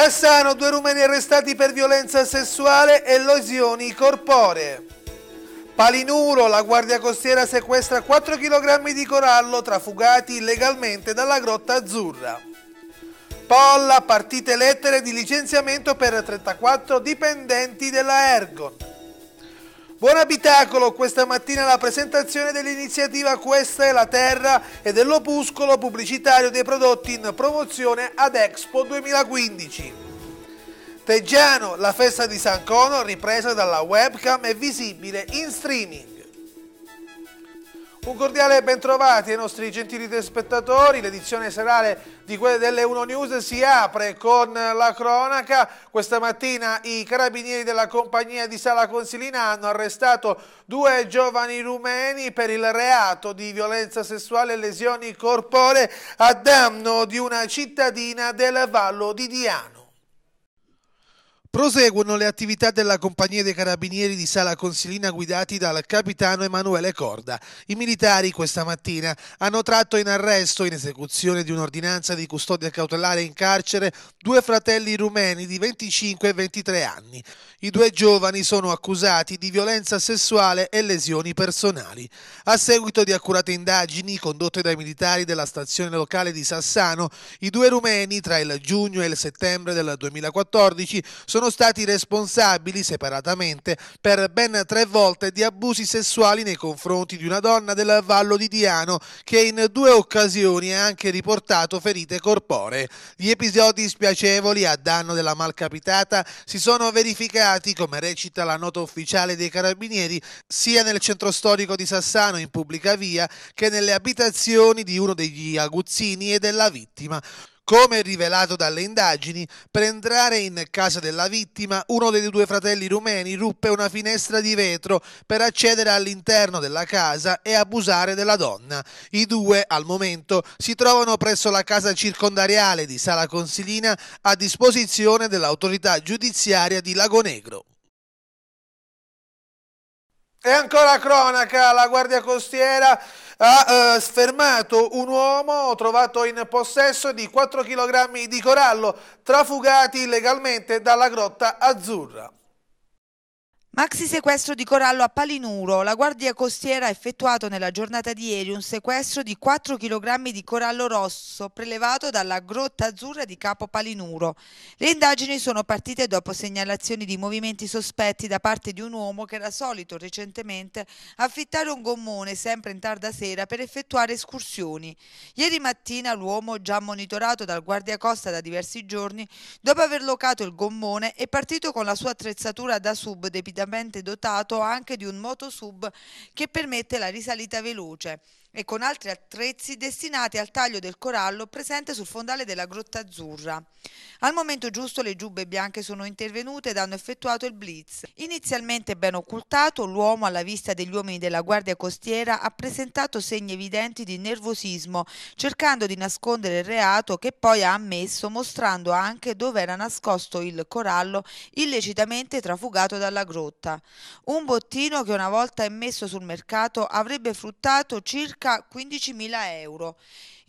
Sassano, due rumeni arrestati per violenza sessuale e lesioni corporee. Palinuro, la guardia costiera sequestra 4 kg di corallo trafugati illegalmente dalla Grotta Azzurra. Polla, partite lettere di licenziamento per 34 dipendenti della Ergon. Buon abitacolo, questa mattina la presentazione dell'iniziativa Questa è la Terra e dell'opuscolo pubblicitario dei prodotti in promozione ad Expo 2015. Teggiano, la festa di San Cono ripresa dalla webcam e visibile in streaming. Un cordiale bentrovati ai nostri gentili telespettatori, l'edizione serale di quelle delle 1 News si apre con la cronaca. Questa mattina i carabinieri della compagnia di Sala Consilina hanno arrestato due giovani rumeni per il reato di violenza sessuale e lesioni corporee a danno di una cittadina del Vallo di Diano. Proseguono le attività della Compagnia dei Carabinieri di Sala Consilina guidati dal capitano Emanuele Corda. I militari questa mattina hanno tratto in arresto, in esecuzione di un'ordinanza di custodia cautelare in carcere, due fratelli rumeni di 25 e 23 anni. I due giovani sono accusati di violenza sessuale e lesioni personali. A seguito di accurate indagini condotte dai militari della stazione locale di Sassano, i due rumeni tra il giugno e il settembre del 2014 sono sono stati responsabili separatamente per ben tre volte di abusi sessuali nei confronti di una donna del Vallo di Diano che in due occasioni ha anche riportato ferite corporee. Gli episodi spiacevoli a danno della malcapitata si sono verificati, come recita la nota ufficiale dei carabinieri, sia nel centro storico di Sassano in pubblica via che nelle abitazioni di uno degli aguzzini e della vittima. Come rivelato dalle indagini, per entrare in casa della vittima, uno dei due fratelli rumeni ruppe una finestra di vetro per accedere all'interno della casa e abusare della donna. I due, al momento, si trovano presso la casa circondariale di Sala Consilina a disposizione dell'autorità giudiziaria di Lagonegro. E ancora cronaca, la Guardia Costiera ha eh, sfermato un uomo trovato in possesso di 4 kg di corallo trafugati illegalmente dalla Grotta Azzurra. Maxi sequestro di corallo a Palinuro. La Guardia Costiera ha effettuato nella giornata di ieri un sequestro di 4 kg di corallo rosso prelevato dalla Grotta Azzurra di Capo Palinuro. Le indagini sono partite dopo segnalazioni di movimenti sospetti da parte di un uomo che era solito recentemente affittare un gommone sempre in tarda sera per effettuare escursioni. Ieri mattina l'uomo, già monitorato dal Guardia Costa da diversi giorni, dopo aver locato il gommone è partito con la sua attrezzatura da sub debitamente elettricamente dotato anche di un motosub che permette la risalita veloce e con altri attrezzi destinati al taglio del corallo presente sul fondale della Grotta Azzurra. Al momento giusto le giubbe bianche sono intervenute ed hanno effettuato il blitz. Inizialmente ben occultato, l'uomo alla vista degli uomini della Guardia Costiera ha presentato segni evidenti di nervosismo, cercando di nascondere il reato che poi ha ammesso mostrando anche dove era nascosto il corallo illecitamente trafugato dalla grotta. Un bottino che una volta immesso sul mercato avrebbe fruttato circa circa 15.000 euro.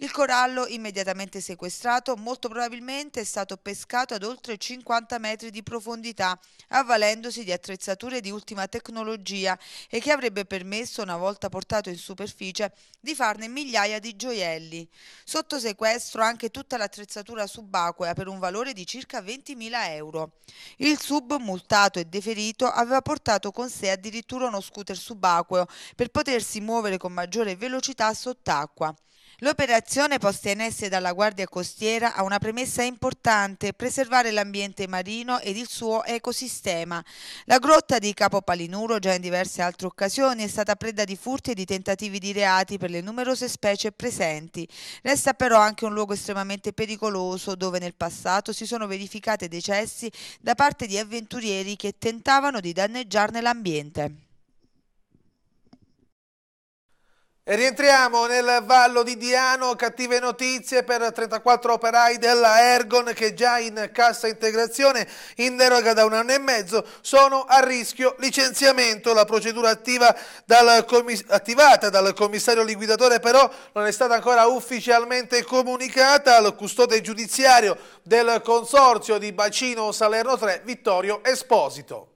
Il corallo, immediatamente sequestrato, molto probabilmente è stato pescato ad oltre 50 metri di profondità, avvalendosi di attrezzature di ultima tecnologia e che avrebbe permesso, una volta portato in superficie, di farne migliaia di gioielli. Sotto sequestro anche tutta l'attrezzatura subacquea per un valore di circa 20.000 euro. Il sub, multato e deferito, aveva portato con sé addirittura uno scooter subacqueo per potersi muovere con maggiore velocità velocità sott'acqua. L'operazione posta in essere dalla Guardia Costiera ha una premessa importante, preservare l'ambiente marino ed il suo ecosistema. La grotta di Capo Palinuro, già in diverse altre occasioni, è stata preda di furti e di tentativi di reati per le numerose specie presenti. Resta però anche un luogo estremamente pericoloso dove nel passato si sono verificate decessi da parte di avventurieri che tentavano di danneggiarne l'ambiente. Rientriamo nel Vallo di Diano, cattive notizie per 34 operai della Ergon che già in cassa integrazione in deroga da un anno e mezzo sono a rischio licenziamento. La procedura attiva dal attivata dal commissario liquidatore però non è stata ancora ufficialmente comunicata al custode giudiziario del Consorzio di Bacino Salerno 3 Vittorio Esposito.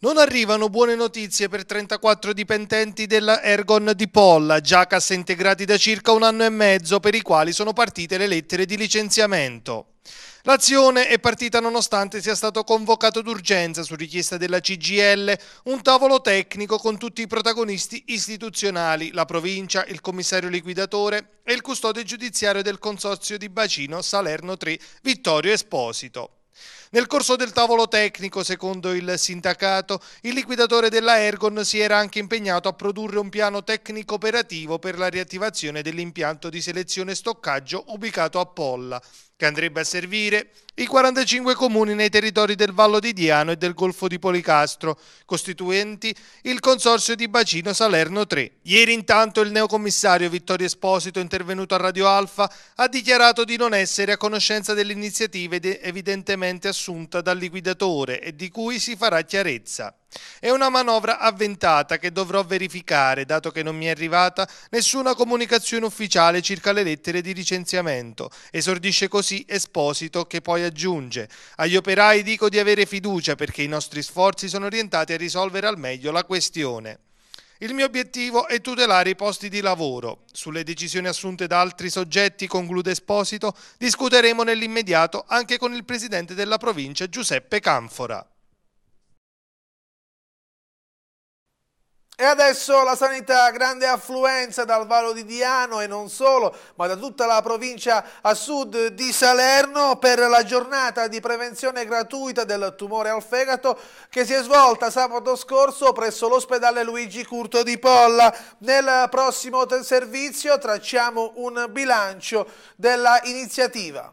Non arrivano buone notizie per 34 dipendenti della Ergon di Polla, già cassa integrati da circa un anno e mezzo, per i quali sono partite le lettere di licenziamento. L'azione è partita nonostante sia stato convocato d'urgenza, su richiesta della CGL, un tavolo tecnico con tutti i protagonisti istituzionali, la provincia, il commissario liquidatore e il custode giudiziario del consorzio di bacino Salerno 3, Vittorio Esposito. Nel corso del tavolo tecnico, secondo il sindacato, il liquidatore della Ergon si era anche impegnato a produrre un piano tecnico operativo per la riattivazione dell'impianto di selezione e stoccaggio ubicato a Polla, che andrebbe a servire i 45 comuni nei territori del Vallo di Diano e del Golfo di Policastro, costituenti il Consorzio di Bacino Salerno 3. Ieri intanto il neocommissario Vittorio Esposito, intervenuto a Radio Alfa, ha dichiarato di non essere a conoscenza delle iniziative evidentemente assunta dal liquidatore e di cui si farà chiarezza. È una manovra avventata che dovrò verificare, dato che non mi è arrivata nessuna comunicazione ufficiale circa le lettere di licenziamento. Esordisce così Esposito che poi aggiunge Agli operai dico di avere fiducia perché i nostri sforzi sono orientati a risolvere al meglio la questione. Il mio obiettivo è tutelare i posti di lavoro. Sulle decisioni assunte da altri soggetti, conclude Esposito, discuteremo nell'immediato anche con il presidente della provincia Giuseppe Canfora. E adesso la sanità, grande affluenza dal Valo di Diano e non solo, ma da tutta la provincia a sud di Salerno per la giornata di prevenzione gratuita del tumore al fegato che si è svolta sabato scorso presso l'ospedale Luigi Curto di Polla. Nel prossimo servizio tracciamo un bilancio della iniziativa.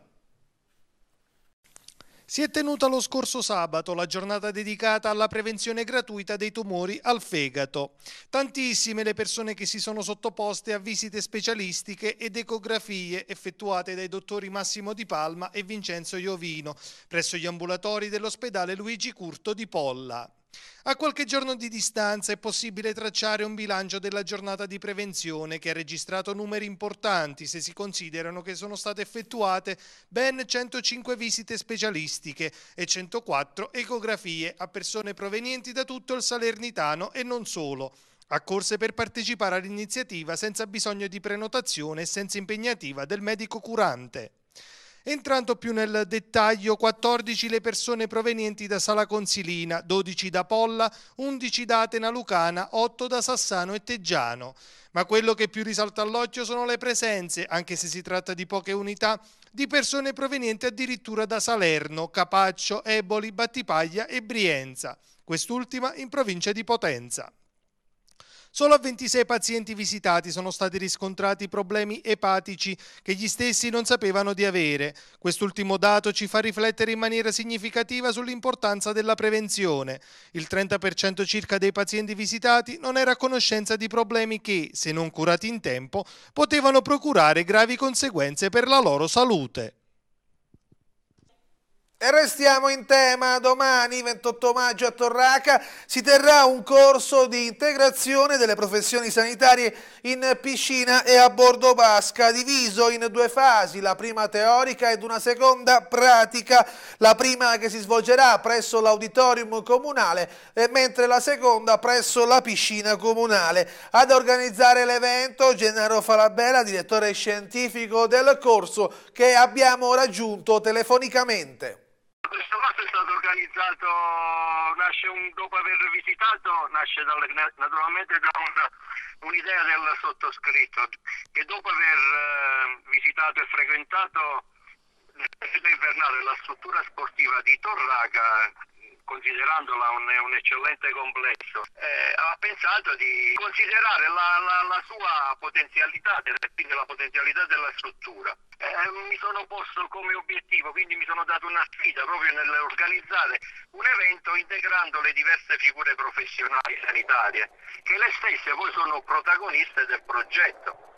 Si è tenuta lo scorso sabato la giornata dedicata alla prevenzione gratuita dei tumori al fegato. Tantissime le persone che si sono sottoposte a visite specialistiche ed ecografie effettuate dai dottori Massimo Di Palma e Vincenzo Iovino presso gli ambulatori dell'ospedale Luigi Curto di Polla. A qualche giorno di distanza è possibile tracciare un bilancio della giornata di prevenzione che ha registrato numeri importanti se si considerano che sono state effettuate ben 105 visite specialistiche e 104 ecografie a persone provenienti da tutto il Salernitano e non solo accorse per partecipare all'iniziativa senza bisogno di prenotazione e senza impegnativa del medico curante. Entrando più nel dettaglio, 14 le persone provenienti da Sala Consilina, 12 da Polla, 11 da Atena Lucana, 8 da Sassano e Teggiano. Ma quello che più risalta all'occhio sono le presenze, anche se si tratta di poche unità, di persone provenienti addirittura da Salerno, Capaccio, Eboli, Battipaglia e Brienza, quest'ultima in provincia di Potenza. Solo a 26 pazienti visitati sono stati riscontrati problemi epatici che gli stessi non sapevano di avere. Quest'ultimo dato ci fa riflettere in maniera significativa sull'importanza della prevenzione. Il 30% circa dei pazienti visitati non era a conoscenza di problemi che, se non curati in tempo, potevano procurare gravi conseguenze per la loro salute. E restiamo in tema, domani 28 maggio a Torraca si terrà un corso di integrazione delle professioni sanitarie in piscina e a bordo vasca, diviso in due fasi, la prima teorica ed una seconda pratica, la prima che si svolgerà presso l'auditorium comunale, mentre la seconda presso la piscina comunale. Ad organizzare l'evento Gennaro Falabella, direttore scientifico del corso che abbiamo raggiunto telefonicamente questo volta è stato organizzato, nasce un, dopo aver visitato, nasce dalle, naturalmente da un, un'idea del sottoscritto che dopo aver eh, visitato e frequentato nel periodo invernale la struttura sportiva di Torraga considerandola un, un eccellente complesso, eh, ha pensato di considerare la, la, la sua potenzialità, quindi la potenzialità della struttura. Eh, mi sono posto come obiettivo, quindi mi sono dato una sfida proprio nell'organizzare un evento integrando le diverse figure professionali sanitarie, che le stesse poi sono protagoniste del progetto.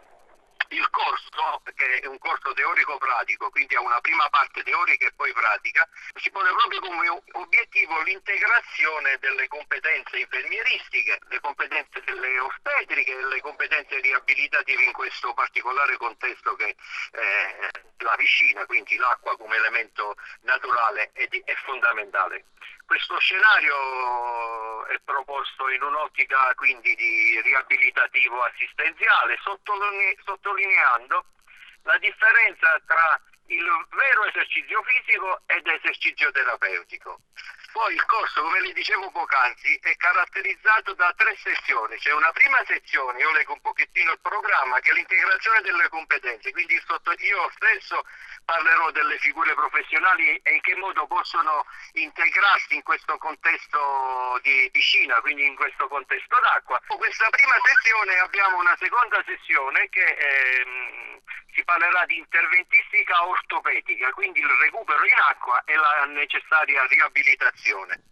Il corso, che è un corso teorico-pratico, quindi ha una prima parte teorica e poi pratica, si pone proprio come obiettivo l'integrazione delle competenze infermieristiche, le competenze delle ostetriche e le competenze riabilitative in questo particolare contesto che è eh, la vicina, quindi l'acqua come elemento naturale è, di, e fondamentale. Questo scenario è proposto in un'ottica quindi di riabilitativo assistenziale, sottoline- sottolineando la differenza tra il vero esercizio fisico ed esercizio terapeutico. Poi il corso, come vi dicevo poc'anzi, è caratterizzato da tre sezioni. C'è una prima sezione, io leggo un pochettino il programma, che è l'integrazione delle competenze, quindi sotto io stesso parlerò delle figure professionali e in che modo possono integrarsi in questo contesto di piscina, quindi in questo contesto d'acqua. Con questa prima sezione abbiamo una seconda sessione che è, ehm, si parlerà di interventi diagnostica ortopedica, quindi il recupero in acqua e la necessaria riabilitazione,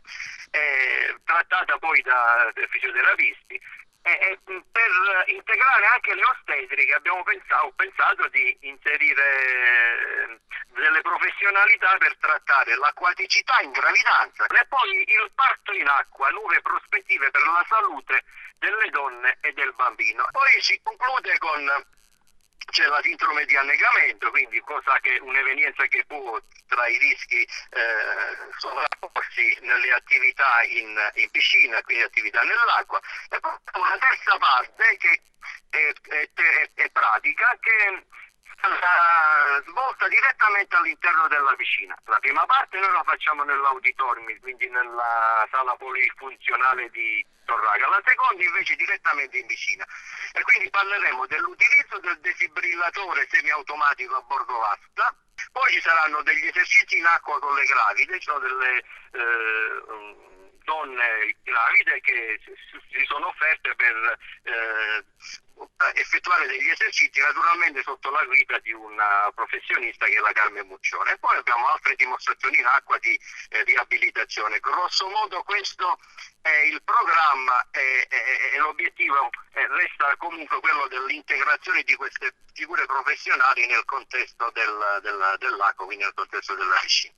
eh, trattata poi da fisioterapisti. e, mm, per integrare anche le ostetriche abbiamo pensato, pensato di inserire eh, delle professionalità per trattare l'acquaticità in gravidanza e poi il parto in acqua, nuove prospettive per la salute delle donne e del bambino. Poi si conclude con c'è la sindrome di annegamento, quindi cosa che un'evenienza che può tra i rischi eh, sovrapporsi nelle attività in, in, piscina, quindi attività nell'acqua. E poi una terza parte che è, è, è, è pratica che la svolta direttamente all'interno della piscina. La prima parte noi la facciamo nell'auditorium, quindi nella sala polifunzionale di, Torraga, la seconda invece direttamente in vicina. E quindi parleremo dell'utilizzo del defibrillatore semiautomatico a bordo vasta, poi ci saranno degli esercizi in acqua con le gravide, cioè delle... Eh, donne eh, gravide che si sono offerte per eh, effettuare degli esercizi naturalmente sotto la guida di una eh, professionista che è la Carmen Muccione. E poi abbiamo altre dimostrazioni in acqua di eh, riabilitazione. Grosso modo questo è il programma e l'obiettivo resta comunque quello dell'integrazione di queste figure professionali nel contesto del, del, dell'acqua, quindi nel contesto della piscina.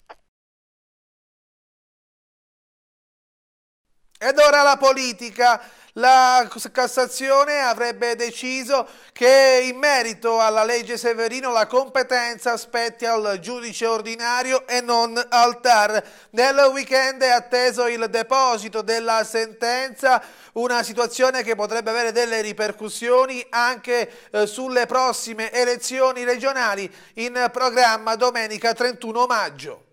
Ed ora la politica. La Cassazione avrebbe deciso che in merito alla legge Severino la competenza spetti al giudice ordinario e non al TAR. Nel weekend è atteso il deposito della sentenza, una situazione che potrebbe avere delle ripercussioni anche eh, sulle prossime elezioni regionali in programma domenica 31 maggio.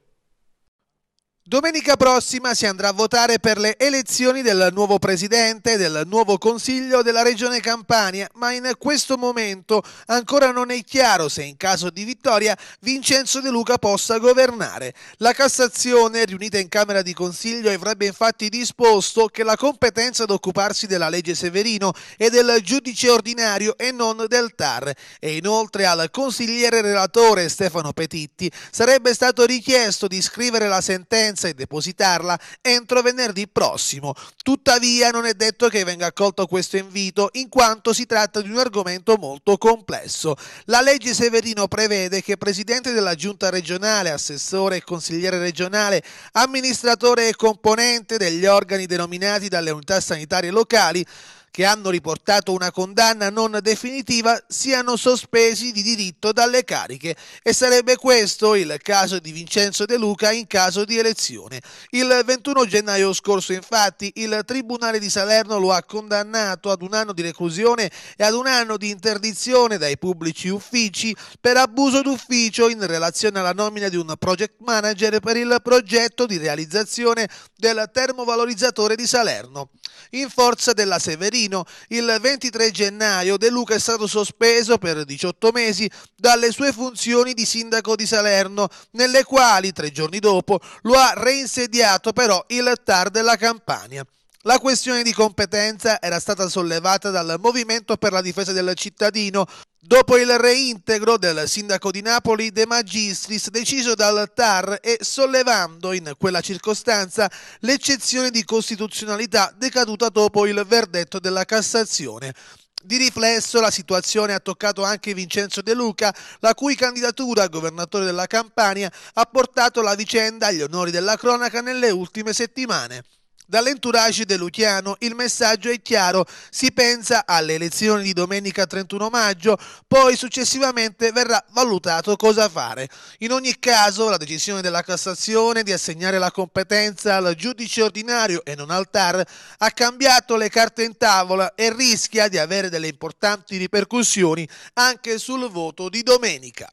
Domenica prossima si andrà a votare per le elezioni del nuovo presidente del nuovo consiglio della regione Campania, ma in questo momento ancora non è chiaro se in caso di vittoria Vincenzo De Luca possa governare. La Cassazione, riunita in Camera di Consiglio, avrebbe infatti disposto che la competenza ad occuparsi della legge Severino è del giudice ordinario e non del TAR e inoltre al consigliere relatore Stefano Petitti sarebbe stato richiesto di scrivere la sentenza sentenza e depositarla entro venerdì prossimo. Tuttavia non è detto che venga accolto questo invito, in quanto si tratta di un argomento molto complesso. La legge Severino prevede che presidente della giunta regionale, assessore e consigliere regionale, amministratore e componente degli organi denominati dalle unità sanitarie locali, che hanno riportato una condanna non definitiva siano sospesi di diritto dalle cariche e sarebbe questo il caso di Vincenzo De Luca in caso di elezione. Il 21 gennaio scorso infatti il Tribunale di Salerno lo ha condannato ad un anno di reclusione e ad un anno di interdizione dai pubblici uffici per abuso d'ufficio in relazione alla nomina di un project manager per il progetto di realizzazione del termovalorizzatore di Salerno. In forza della severità Torino il 23 gennaio, De Luca è stato sospeso per 18 mesi dalle sue funzioni di sindaco di Salerno, nelle quali tre giorni dopo lo ha reinsediato però il TAR della Campania. La questione di competenza era stata sollevata dal Movimento per la difesa del cittadino, Dopo il reintegro del sindaco di Napoli De Magistris deciso dal TAR e sollevando in quella circostanza l'eccezione di costituzionalità decaduta dopo il verdetto della Cassazione. Di riflesso la situazione ha toccato anche Vincenzo De Luca, la cui candidatura a governatore della Campania ha portato la vicenda agli onori della cronaca nelle ultime settimane. Dall'entourage de Luciano il messaggio è chiaro, si pensa alle elezioni di domenica 31 maggio, poi successivamente verrà valutato cosa fare. In ogni caso la decisione della Cassazione di assegnare la competenza al giudice ordinario e non al TAR ha cambiato le carte in tavola e rischia di avere delle importanti ripercussioni anche sul voto di domenica.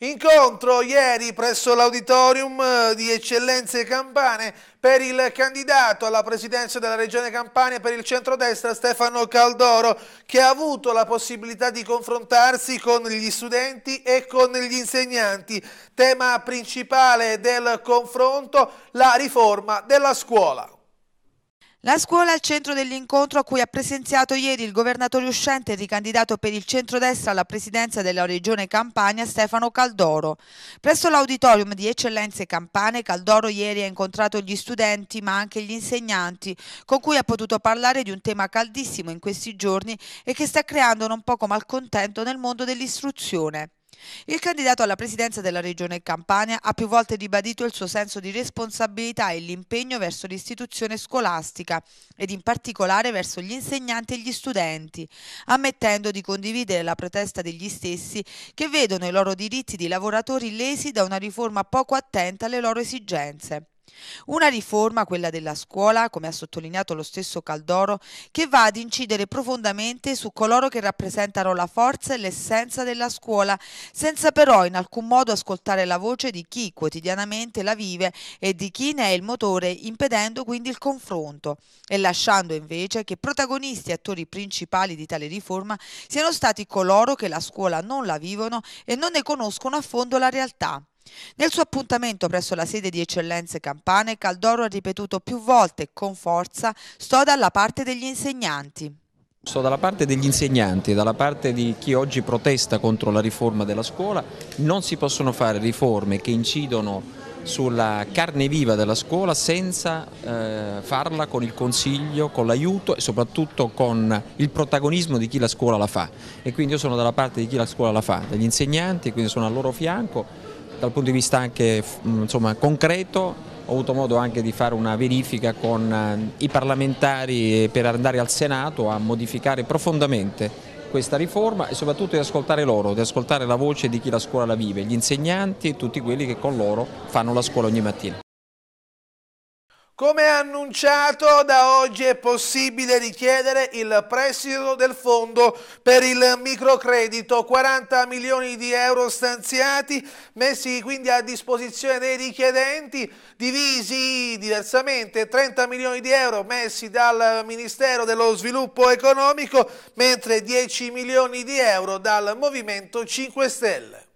Incontro ieri presso l'auditorium di Eccellenze Campane per il candidato alla presidenza della Regione Campania per il centrodestra Stefano Caldoro che ha avuto la possibilità di confrontarsi con gli studenti e con gli insegnanti. Tema principale del confronto la riforma della scuola. La scuola è al centro dell'incontro a cui ha presenziato ieri il governatore uscente e ricandidato per il centrodestra alla presidenza della regione Campania Stefano Caldoro. Presso l'auditorium di Eccellenze Campane, Caldoro ieri ha incontrato gli studenti ma anche gli insegnanti, con cui ha potuto parlare di un tema caldissimo in questi giorni e che sta creando non poco malcontento nel mondo dell'istruzione. Il candidato alla presidenza della regione Campania ha più volte ribadito il suo senso di responsabilità e l'impegno verso l'istituzione scolastica ed in particolare verso gli insegnanti e gli studenti, ammettendo di condividere la protesta degli stessi che vedono i loro diritti di lavoratori lesi da una riforma poco attenta alle loro esigenze. Una riforma, quella della scuola, come ha sottolineato lo stesso Caldoro, che va ad incidere profondamente su coloro che rappresentano la forza e l'essenza della scuola, senza però in alcun modo ascoltare la voce di chi quotidianamente la vive e di chi ne è il motore, impedendo quindi il confronto e lasciando invece che protagonisti e attori principali di tale riforma siano stati coloro che la scuola non la vivono e non ne conoscono a fondo la realtà. Nel suo appuntamento presso la sede di Eccellenze Campane, Caldoro ha ripetuto più volte con forza sto dalla parte degli insegnanti. Sto dalla parte degli insegnanti, dalla parte di chi oggi protesta contro la riforma della scuola, non si possono fare riforme che incidono sulla carne viva della scuola senza eh, farla con il consiglio, con l'aiuto e soprattutto con il protagonismo di chi la scuola la fa. E quindi io sono dalla parte di chi la scuola la fa, degli insegnanti, quindi sono al loro fianco dal punto di vista anche mm, insomma, concreto ho avuto modo anche di fare una verifica con eh, i parlamentari per andare al Senato a modificare profondamente questa riforma e soprattutto di ascoltare loro, di ascoltare la voce di chi la scuola la vive, gli insegnanti e tutti quelli che con loro fanno la scuola ogni mattina. Come annunciato, da oggi è possibile richiedere il prestito del fondo per il microcredito, 40 milioni di euro stanziati, messi quindi a disposizione dei richiedenti, divisi diversamente, 30 milioni di euro messi dal Ministero dello Sviluppo Economico, mentre 10 milioni di euro dal Movimento 5 Stelle.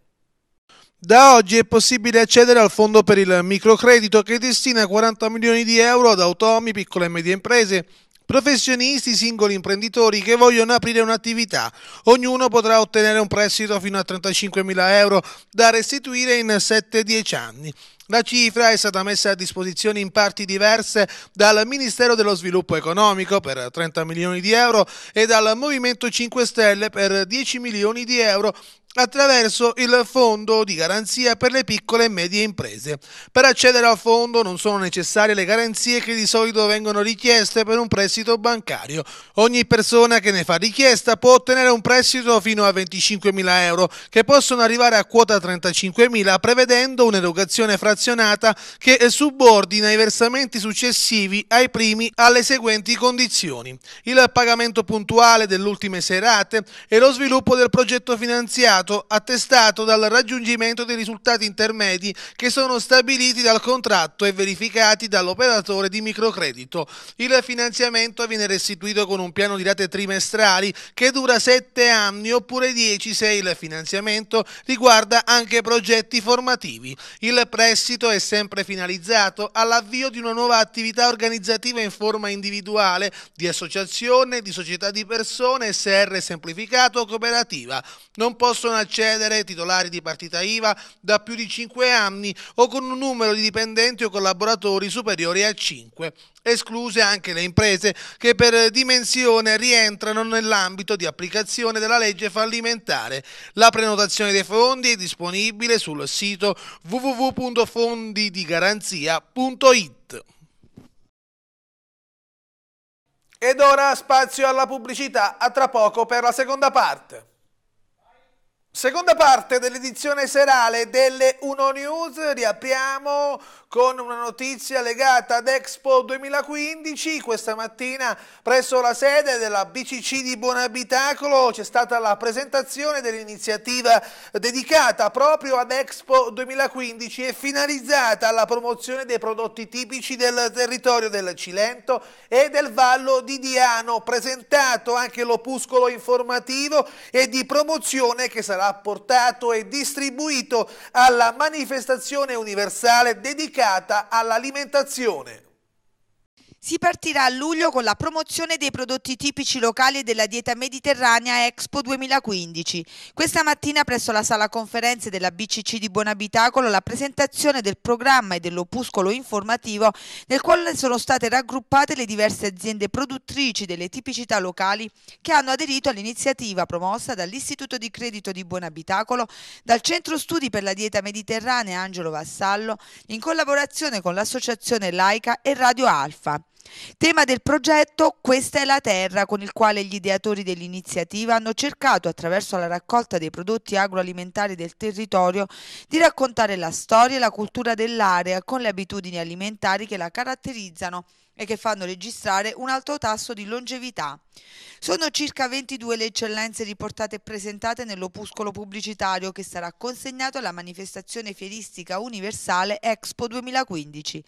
Da oggi è possibile accedere al fondo per il microcredito che destina 40 milioni di euro ad automi, piccole e medie imprese, professionisti, singoli imprenditori che vogliono aprire un'attività. Ognuno potrà ottenere un prestito fino a 35 mila euro da restituire in 7-10 anni. La cifra è stata messa a disposizione in parti diverse dal Ministero dello Sviluppo Economico per 30 milioni di euro e dal Movimento 5 Stelle per 10 milioni di euro attraverso il Fondo di garanzia per le piccole e medie imprese. Per accedere al fondo non sono necessarie le garanzie che di solito vengono richieste per un prestito bancario. Ogni persona che ne fa richiesta può ottenere un prestito fino a 25.000 euro, che possono arrivare a quota 35.000 prevedendo un'erogazione frazionata che subordina i versamenti successivi ai primi alle seguenti condizioni. Il pagamento puntuale delle ultime serate e lo sviluppo del progetto finanziario mercato attestato dal raggiungimento dei risultati intermedi che sono stabiliti dal contratto e verificati dall'operatore di microcredito. Il finanziamento viene restituito con un piano di rate trimestrali che dura 7 anni oppure 10 se il finanziamento riguarda anche progetti formativi. Il prestito è sempre finalizzato all'avvio di una nuova attività organizzativa in forma individuale, di associazione, di società di persone, SR semplificato o cooperativa. Non possono possono accedere titolari di partita IVA da più di 5 anni o con un numero di dipendenti o collaboratori superiori a 5, escluse anche le imprese che per dimensione rientrano nell'ambito di applicazione della legge fallimentare. La prenotazione dei fondi è disponibile sul sito www.fondidigaranzia.it. Ed ora spazio alla pubblicità, a tra poco per la seconda parte. Seconda parte dell'edizione serale delle Uno News, riapriamo con una notizia legata ad Expo 2015. Questa mattina presso la sede della BCC di Buonabitacolo c'è stata la presentazione dell'iniziativa dedicata proprio ad Expo 2015 e finalizzata alla promozione dei prodotti tipici del territorio del Cilento e del Vallo di Diano, presentato anche l'opuscolo informativo e di promozione che sarà sarà portato e distribuito alla manifestazione universale dedicata all'alimentazione. Si partirà a luglio con la promozione dei prodotti tipici locali della dieta mediterranea Expo 2015. Questa mattina presso la sala conferenze della BCC di Buonabitacolo la presentazione del programma e dell'opuscolo informativo nel quale sono state raggruppate le diverse aziende produttrici delle tipicità locali che hanno aderito all'iniziativa promossa dall'Istituto di Credito di Buonabitacolo, dal Centro Studi per la Dieta Mediterranea Angelo Vassallo, in collaborazione con l'associazione Laica e Radio Alfa. Tema del progetto Questa è la terra, con il quale gli ideatori dell'iniziativa hanno cercato, attraverso la raccolta dei prodotti agroalimentari del territorio, di raccontare la storia e la cultura dell'area con le abitudini alimentari che la caratterizzano e che fanno registrare un alto tasso di longevità. Sono circa 22 le eccellenze riportate e presentate nell'opuscolo pubblicitario che sarà consegnato alla manifestazione fieristica universale Expo 2015.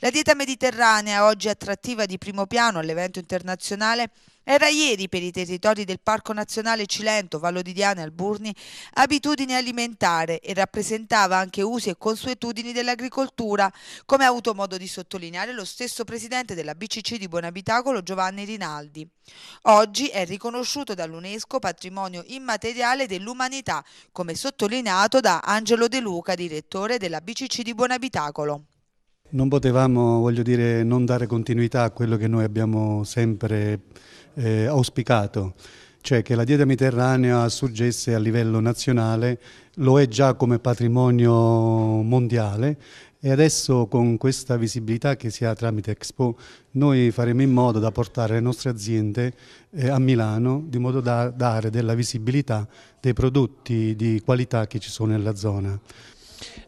La dieta mediterranea, oggi attrattiva di primo piano all'evento internazionale, era ieri per i territori del Parco Nazionale Cilento, Vallo di Diana e Alburni abitudine alimentare e rappresentava anche usi e consuetudini dell'agricoltura, come ha avuto modo di sottolineare lo stesso presidente della BCC di Buonabitacolo Giovanni Rinaldi. Oggi è riconosciuto dall'UNESCO patrimonio immateriale dell'umanità, come sottolineato da Angelo De Luca, direttore della BCC di Buonabitacolo. Non potevamo, voglio dire, non dare continuità a quello che noi abbiamo sempre eh, auspicato, cioè che la dieta mediterranea sorgesse a livello nazionale, lo è già come patrimonio mondiale e adesso con questa visibilità che si ha tramite Expo noi faremo in modo da portare le nostre aziende eh, a Milano di modo da dare della visibilità dei prodotti di qualità che ci sono nella zona.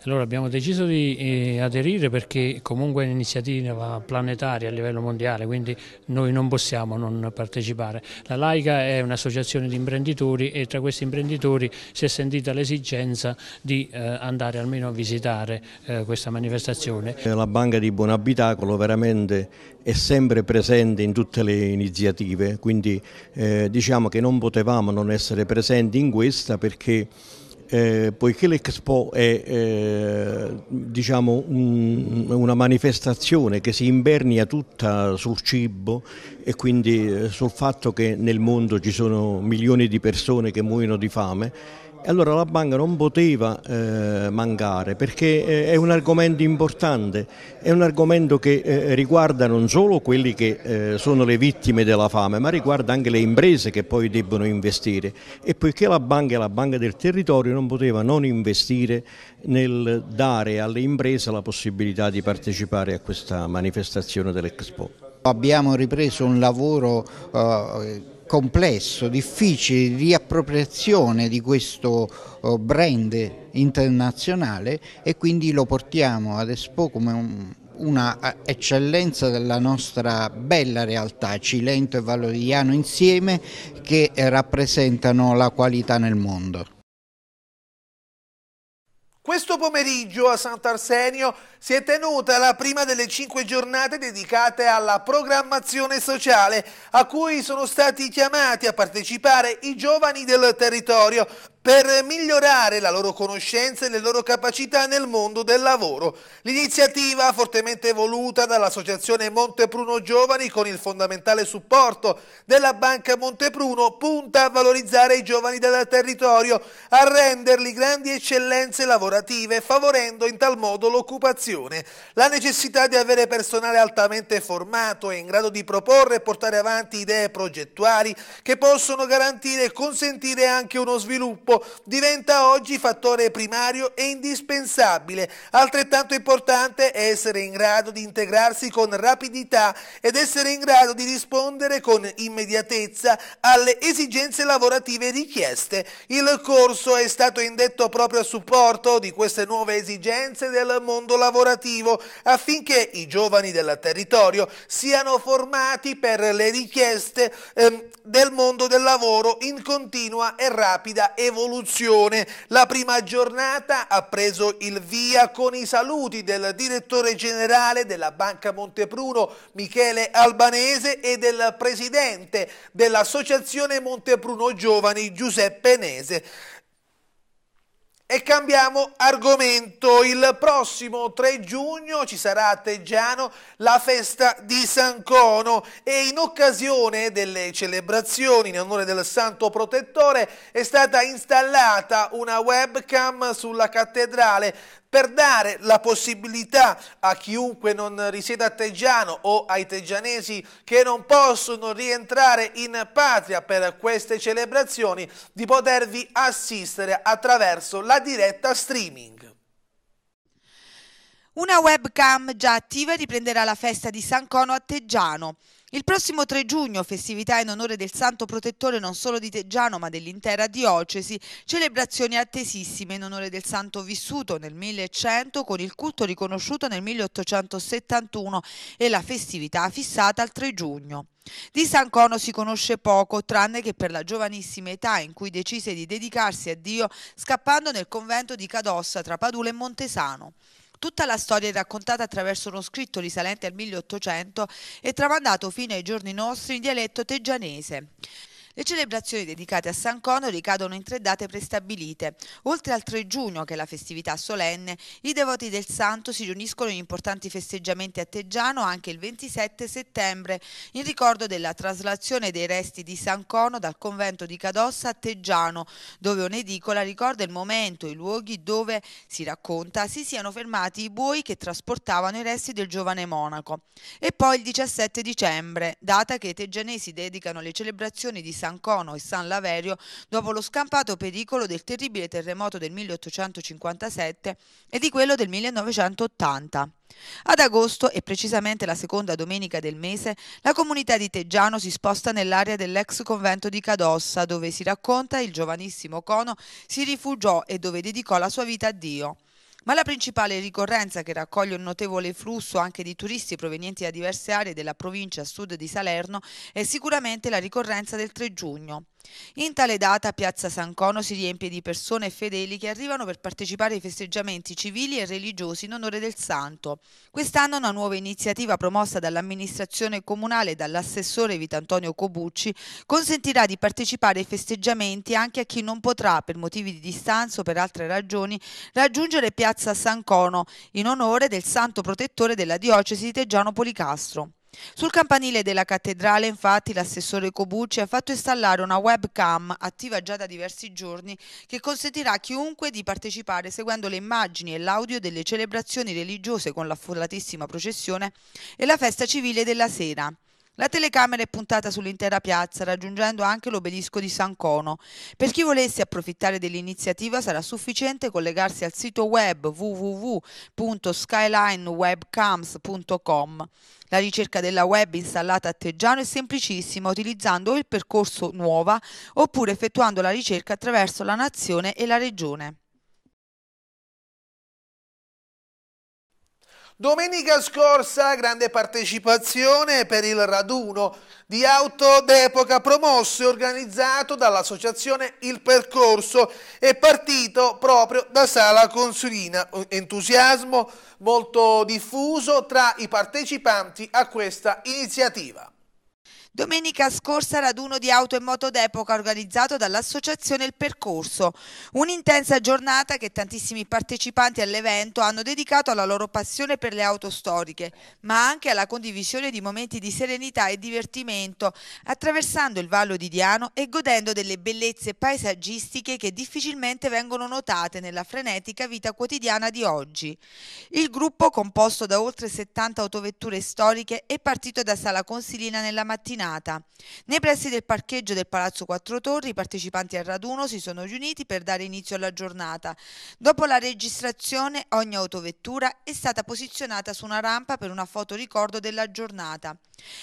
Allora abbiamo deciso di eh, aderire perché comunque è un'iniziativa planetaria a livello mondiale, quindi noi non possiamo non partecipare. La Laica è un'associazione di imprenditori e tra questi imprenditori si è sentita l'esigenza di eh, andare almeno a visitare eh, questa manifestazione. La Banca di Buon Abitacolo veramente è sempre presente in tutte le iniziative, quindi eh, diciamo che non potevamo non essere presenti in questa perché eh, poiché l'Expo è eh, diciamo un, una manifestazione che si invernia tutta sul cibo e quindi eh, sul fatto che nel mondo ci sono milioni di persone che muoiono di fame, allora la banca non poteva eh, mancare perché eh, è un argomento importante, è un argomento che eh, riguarda non solo quelli che eh, sono le vittime della fame ma riguarda anche le imprese che poi debbono investire e poiché la banca è la banca del territorio non poteva non investire nel dare alle imprese la possibilità di partecipare a questa manifestazione dell'Expo. Abbiamo ripreso un lavoro eh, complesso, difficile di riappropriazione di questo oh, brand internazionale e quindi lo portiamo ad Expo come un, una eh, eccellenza della nostra bella realtà, Cilento e Valoriano insieme, che rappresentano la qualità nel mondo. Questo pomeriggio a Sant'Arsenio si è tenuta la prima delle cinque giornate dedicate alla programmazione sociale a cui sono stati chiamati a partecipare i giovani del territorio per migliorare la loro conoscenza e le loro capacità nel mondo del lavoro. L'iniziativa, fortemente voluta dall'Associazione Montepruno Giovani con il fondamentale supporto della Banca Montepruno, punta a valorizzare i giovani del territorio, a renderli grandi eccellenze lavorative, favorendo in tal modo l'occupazione. La necessità di avere personale altamente formato e in grado di proporre e portare avanti idee progettuali che possono garantire e consentire anche uno sviluppo sviluppo diventa oggi fattore primario e indispensabile. Altrettanto importante è essere in grado di integrarsi con rapidità ed essere in grado di rispondere con immediatezza alle esigenze lavorative richieste. Il corso è stato indetto proprio a supporto di queste nuove esigenze del mondo lavorativo affinché i giovani del territorio siano formati per le richieste ehm, del mondo del lavoro in continua e rapida evoluzione rivoluzione. La prima giornata ha preso il via con i saluti del direttore generale della Banca Montepruno Michele Albanese e del presidente dell'Associazione Montepruno Giovani Giuseppe Nese. E cambiamo argomento. Il prossimo 3 giugno ci sarà a Teggiano la festa di San Cono e in occasione delle celebrazioni in onore del santo protettore è stata installata una webcam sulla cattedrale per dare la possibilità a chiunque non risieda a Teggiano o ai teggianesi che non possono rientrare in patria per queste celebrazioni di potervi assistere attraverso la diretta streaming. Una webcam già attiva riprenderà la festa di San Cono a Teggiano. Il prossimo 3 giugno, festività in onore del santo protettore non solo di Teggiano ma dell'intera diocesi, celebrazioni attesissime in onore del santo vissuto nel 1100 con il culto riconosciuto nel 1871 e la festività fissata al 3 giugno. Di San Cono si conosce poco, tranne che per la giovanissima età in cui decise di dedicarsi a Dio scappando nel convento di Cadossa tra Padula e Montesano. Tutta la storia è raccontata attraverso uno scritto risalente al 1800 e tramandato fino ai giorni nostri in dialetto teggianese. Le celebrazioni dedicate a San Cono ricadono in tre date prestabilite. Oltre al 3 giugno, che è la festività solenne, i devoti del santo si riuniscono in importanti festeggiamenti a Teggiano anche il 27 settembre, in ricordo della traslazione dei resti di San Cono dal convento di Cadossa a Teggiano, dove un'edicola ricorda il momento, i luoghi dove, si racconta, si siano fermati i buoi che trasportavano i resti del giovane monaco. E poi il 17 dicembre, data che i teggianesi dedicano alle celebrazioni di San San Cono e San Laverio dopo lo scampato pericolo del terribile terremoto del 1857 e di quello del 1980. Ad agosto, e precisamente la seconda domenica del mese, la comunità di Teggiano si sposta nell'area dell'ex convento di Cadossa, dove si racconta il giovanissimo Cono si rifugiò e dove dedicò la sua vita a Dio. Ma la principale ricorrenza che raccoglie un notevole flusso anche di turisti provenienti da diverse aree della provincia a sud di Salerno è sicuramente la ricorrenza del 3 giugno. In tale data Piazza San Cono si riempie di persone e fedeli che arrivano per partecipare ai festeggiamenti civili e religiosi in onore del santo. Quest'anno una nuova iniziativa promossa dall'amministrazione comunale e dall'assessore Vitantonio Cobucci consentirà di partecipare ai festeggiamenti anche a chi non potrà, per motivi di distanza o per altre ragioni, raggiungere Piazza San Cono in onore del santo protettore della diocesi di Teggiano Policastro. Sul campanile della cattedrale, infatti, l'assessore Cobucci ha fatto installare una webcam, attiva già da diversi giorni, che consentirà a chiunque di partecipare seguendo le immagini e l'audio delle celebrazioni religiose con l'affollatissima processione e la festa civile della sera. La telecamera è puntata sull'intera piazza, raggiungendo anche l'obelisco di San Cono. Per chi volesse approfittare dell'iniziativa sarà sufficiente collegarsi al sito web www.skylinewebcams.com. La ricerca della web installata a Teggiano è semplicissima utilizzando il percorso nuova oppure effettuando la ricerca attraverso la nazione e la regione. Domenica scorsa grande partecipazione per il raduno di auto d'epoca promosso e organizzato dall'associazione Il Percorso e partito proprio da Sala Consulina. Entusiasmo molto diffuso tra i partecipanti a questa iniziativa. Domenica scorsa raduno di auto e moto d'epoca organizzato dall'associazione Il Percorso, un'intensa giornata che tantissimi partecipanti all'evento hanno dedicato alla loro passione per le auto storiche, ma anche alla condivisione di momenti di serenità e divertimento, attraversando il Vallo di Diano e godendo delle bellezze paesaggistiche che difficilmente vengono notate nella frenetica vita quotidiana di oggi. Il gruppo, composto da oltre 70 autovetture storiche, è partito da Sala Consilina nella mattina mattinata. Nei pressi del parcheggio del Palazzo Quattro Torri i partecipanti al raduno si sono riuniti per dare inizio alla giornata. Dopo la registrazione ogni autovettura è stata posizionata su una rampa per una foto ricordo della giornata.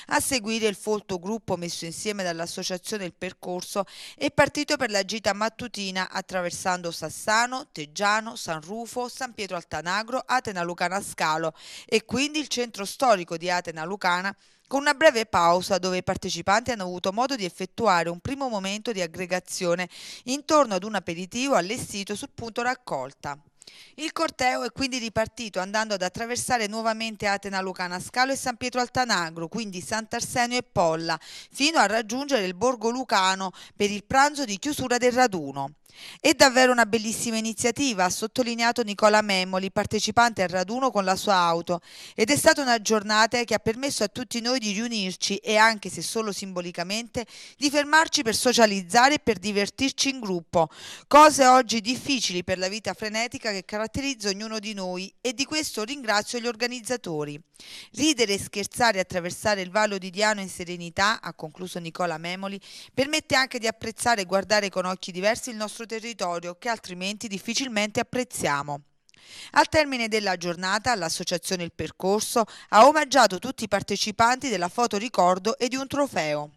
A seguire il folto gruppo messo insieme dall'associazione Il Percorso è partito per la gita mattutina attraversando Sassano, Teggiano, San Rufo, San Pietro Altanagro, Atena Lucana Scalo e quindi il centro storico di Atena Lucana con una breve pausa dove i partecipanti hanno avuto modo di effettuare un primo momento di aggregazione intorno ad un aperitivo allestito sul punto raccolta. Il corteo è quindi ripartito andando ad attraversare nuovamente Atena Lucana Scalo e San Pietro Altanagro, quindi Sant'Arsenio e Polla, fino a raggiungere il Borgo Lucano per il pranzo di chiusura del raduno. È davvero una bellissima iniziativa, ha sottolineato Nicola Memoli, partecipante al raduno con la sua auto, ed è stata una giornata che ha permesso a tutti noi di riunirci e anche se solo simbolicamente di fermarci per socializzare e per divertirci in gruppo, cose oggi difficili per la vita frenetica che che caratterizza ognuno di noi e di questo ringrazio gli organizzatori. Ridere, scherzare e attraversare il Vallo di Diano in serenità, ha concluso Nicola Memoli, permette anche di apprezzare e guardare con occhi diversi il nostro territorio che altrimenti difficilmente apprezziamo. Al termine della giornata, l'associazione Il Percorso ha omaggiato tutti i partecipanti della foto ricordo e di un trofeo.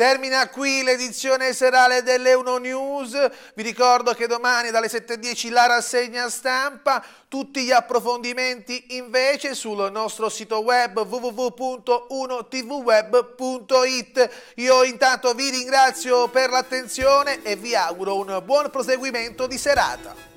Termina qui l'edizione serale dell'Euno News. Vi ricordo che domani dalle 7.10 la rassegna stampa. Tutti gli approfondimenti invece sul nostro sito web www.1tvweb.it. Io intanto vi ringrazio per l'attenzione e vi auguro un buon proseguimento di serata.